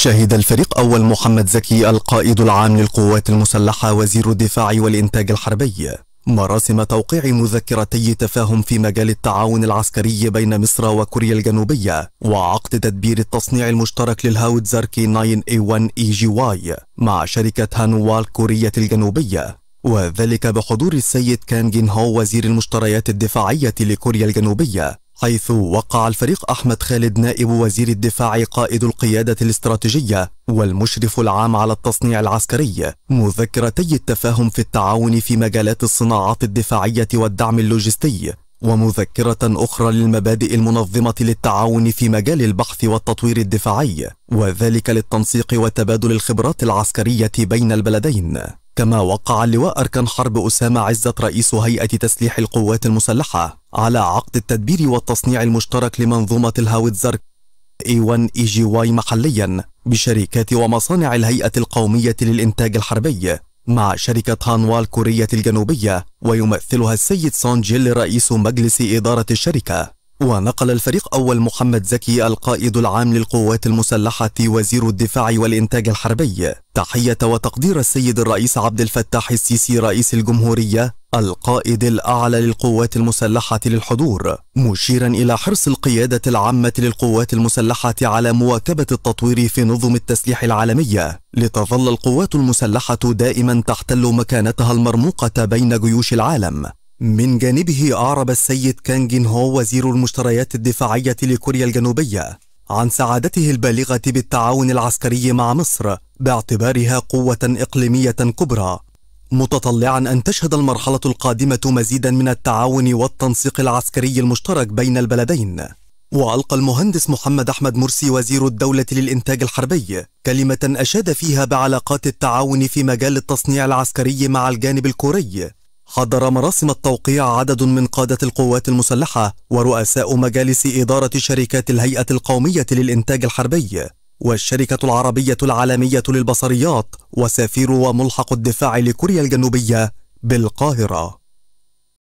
شهد الفريق أول محمد زكي القائد العام للقوات المسلحة وزير الدفاع والإنتاج الحربي مراسم توقيع مذكرتي تفاهم في مجال التعاون العسكري بين مصر وكوريا الجنوبية وعقد تدبير التصنيع المشترك للهاوتزر كي 9A1 اي جي واي مع شركة هانوال كورية الجنوبية وذلك بحضور السيد كان جين هو وزير المشتريات الدفاعية لكوريا الجنوبية حيث وقع الفريق أحمد خالد نائب وزير الدفاع قائد القيادة الاستراتيجية والمشرف العام على التصنيع العسكري مذكرتي التفاهم في التعاون في مجالات الصناعات الدفاعية والدعم اللوجستي ومذكرة أخرى للمبادئ المنظمة للتعاون في مجال البحث والتطوير الدفاعي وذلك للتنسيق وتبادل الخبرات العسكرية بين البلدين كما وقع اللواء أركان حرب أسامة عزت رئيس هيئة تسليح القوات المسلحة على عقد التدبير والتصنيع المشترك لمنظومة الهاوتزر A1 اي جي واي محليا بشركات ومصانع الهيئة القومية للإنتاج الحربي مع شركة هانوال كورية الجنوبية ويمثلها السيد سون جيل رئيس مجلس إدارة الشركة ونقل الفريق أول محمد زكي القائد العام للقوات المسلحة وزير الدفاع والإنتاج الحربي تحية وتقدير السيد الرئيس عبد الفتاح السيسي رئيس الجمهورية القائد الأعلى للقوات المسلحة للحضور مشيرا إلى حرص القيادة العامة للقوات المسلحة على مواكبة التطوير في نظم التسليح العالمية لتظل القوات المسلحة دائما تحتل مكانتها المرموقة بين جيوش العالم من جانبه أعرب السيد كان جين هو وزير المشتريات الدفاعية لكوريا الجنوبية عن سعادته البالغة بالتعاون العسكري مع مصر باعتبارها قوة إقليمية كبرى متطلعا أن تشهد المرحلة القادمة مزيدا من التعاون والتنسيق العسكري المشترك بين البلدين وألقى المهندس محمد أحمد مرسي وزير الدولة للإنتاج الحربي كلمة أشاد فيها بعلاقات التعاون في مجال التصنيع العسكري مع الجانب الكوري حضر مراسم التوقيع عدد من قادة القوات المسلحة ورؤساء مجالس إدارة شركات الهيئة القومية للإنتاج الحربي والشركة العربية العالمية للبصريات وسفير وملحق الدفاع لكوريا الجنوبية بالقاهرة